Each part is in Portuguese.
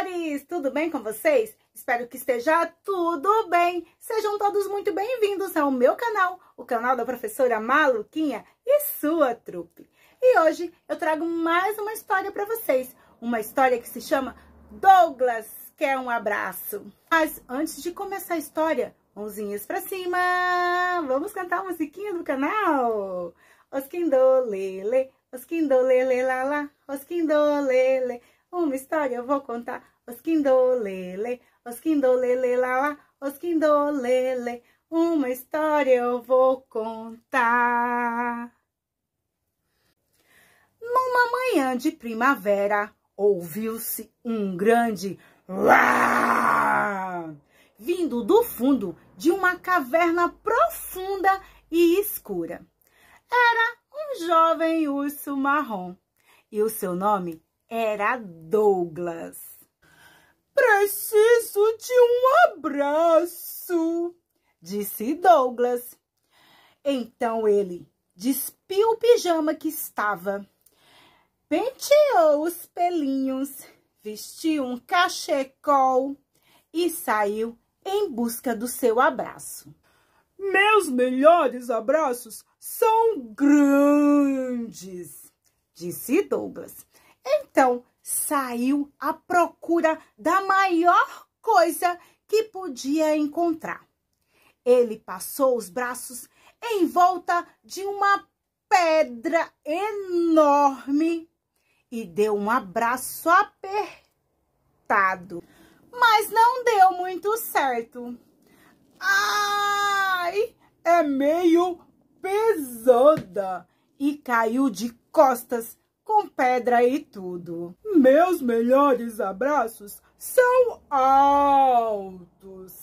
amores! Tudo bem com vocês? Espero que esteja tudo bem! Sejam todos muito bem-vindos ao meu canal, o canal da professora Maluquinha e sua trupe. E hoje eu trago mais uma história para vocês, uma história que se chama Douglas Quer é um Abraço. Mas antes de começar a história, mãozinhas para cima, vamos cantar a musiquinha do canal? Osquindo, lele, osquindo, lele, lá, lá, osquindo, lele... Uma história eu vou contar. Os quindolele, os quindolele lá lá, os quindolele. Uma história eu vou contar. Numa manhã de primavera, ouviu-se um grande uau, vindo do fundo de uma caverna profunda e escura. Era um jovem urso marrom e o seu nome era Douglas. Preciso de um abraço, disse Douglas. Então ele despiu o pijama que estava, penteou os pelinhos, vestiu um cachecol e saiu em busca do seu abraço. Meus melhores abraços são grandes, disse Douglas. Então, saiu à procura da maior coisa que podia encontrar. Ele passou os braços em volta de uma pedra enorme e deu um abraço apertado. Mas não deu muito certo. Ai, é meio pesada. E caiu de costas com pedra e tudo. Meus melhores abraços são altos.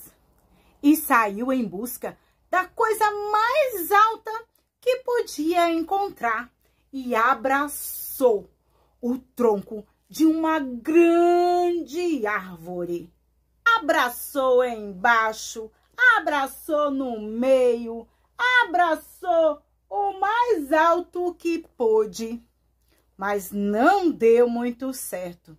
E saiu em busca da coisa mais alta que podia encontrar e abraçou o tronco de uma grande árvore. Abraçou embaixo, abraçou no meio, abraçou o mais alto que pôde mas não deu muito certo.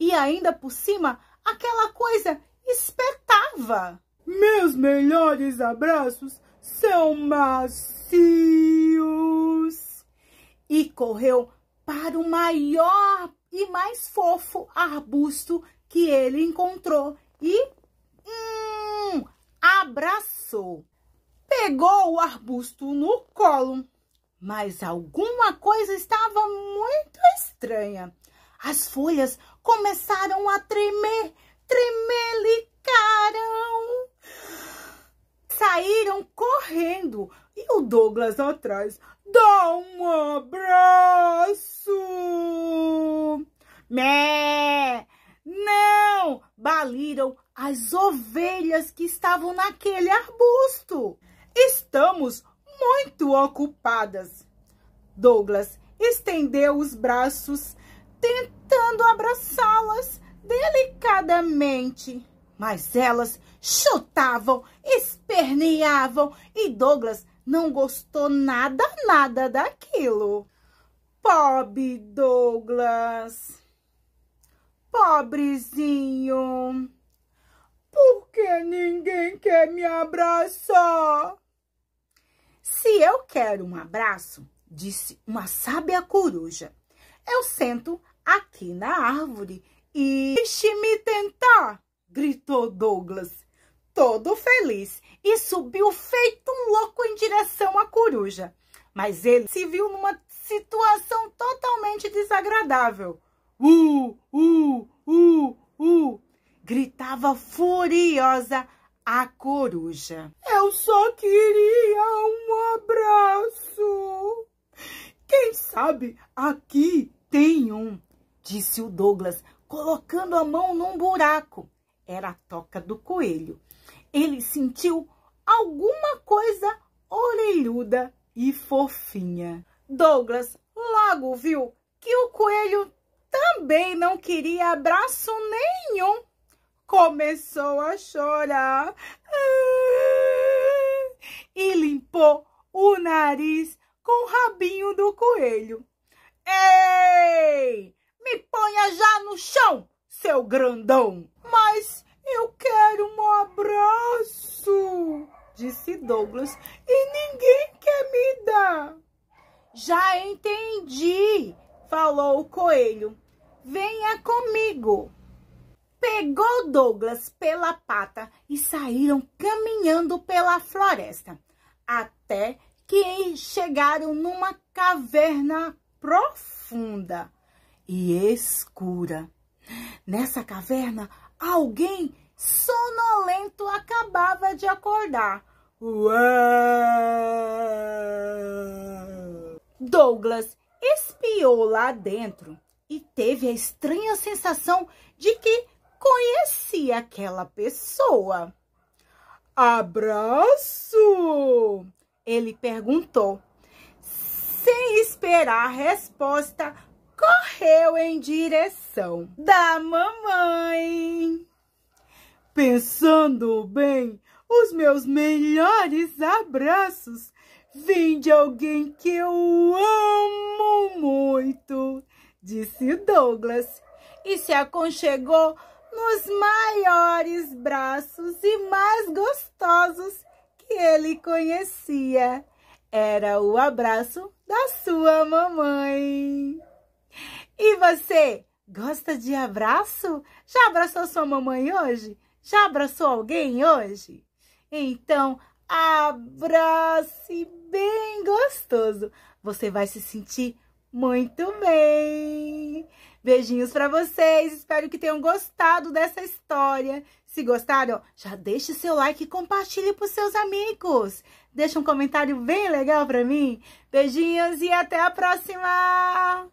E ainda por cima, aquela coisa espetava. Meus melhores abraços são macios. E correu para o maior e mais fofo arbusto que ele encontrou e hum, abraçou. Pegou o arbusto no colo mas alguma coisa estava muito estranha. As folhas começaram a tremer, tremelicaram. Saíram correndo e o Douglas atrás. Dá um abraço! Mé! Não! Baliram as ovelhas que estavam naquele arbusto. Estamos muito ocupadas. Douglas estendeu os braços, tentando abraçá-las delicadamente. Mas elas chutavam, esperneavam e Douglas não gostou nada, nada daquilo. Pobre Douglas! Pobrezinho! Por que ninguém quer me abraçar? Se eu quero um abraço, disse uma sábia coruja, eu sento aqui na árvore e deixe me tentar, gritou Douglas, todo feliz, e subiu feito um louco em direção à coruja. Mas ele se viu numa situação totalmente desagradável. Uh, uh, uh, uh! Gritava furiosa a coruja. Eu só queria um abraço. Quem sabe aqui tem um, disse o Douglas, colocando a mão num buraco. Era a toca do coelho. Ele sentiu alguma coisa orelhuda e fofinha. Douglas logo viu que o coelho também não queria abraço nenhum começou a chorar ah, e limpou o nariz com o rabinho do coelho. Ei, me ponha já no chão, seu grandão. Mas eu quero um abraço, disse Douglas, e ninguém quer me dar. Já entendi, falou o coelho. Venha comigo pegou Douglas pela pata e saíram caminhando pela floresta, até que chegaram numa caverna profunda e escura. Nessa caverna, alguém sonolento acabava de acordar. Uau! Douglas espiou lá dentro e teve a estranha sensação de que conheci aquela pessoa. Abraço! Ele perguntou. Sem esperar a resposta, correu em direção da mamãe. Pensando bem, os meus melhores abraços vêm de alguém que eu amo muito, disse Douglas e se aconchegou nos maiores braços e mais gostosos que ele conhecia. Era o abraço da sua mamãe. E você, gosta de abraço? Já abraçou sua mamãe hoje? Já abraçou alguém hoje? Então, abrace bem gostoso. Você vai se sentir muito bem! Beijinhos para vocês, espero que tenham gostado dessa história. Se gostaram, já deixe seu like e compartilhe para seus amigos. Deixa um comentário bem legal para mim. Beijinhos e até a próxima!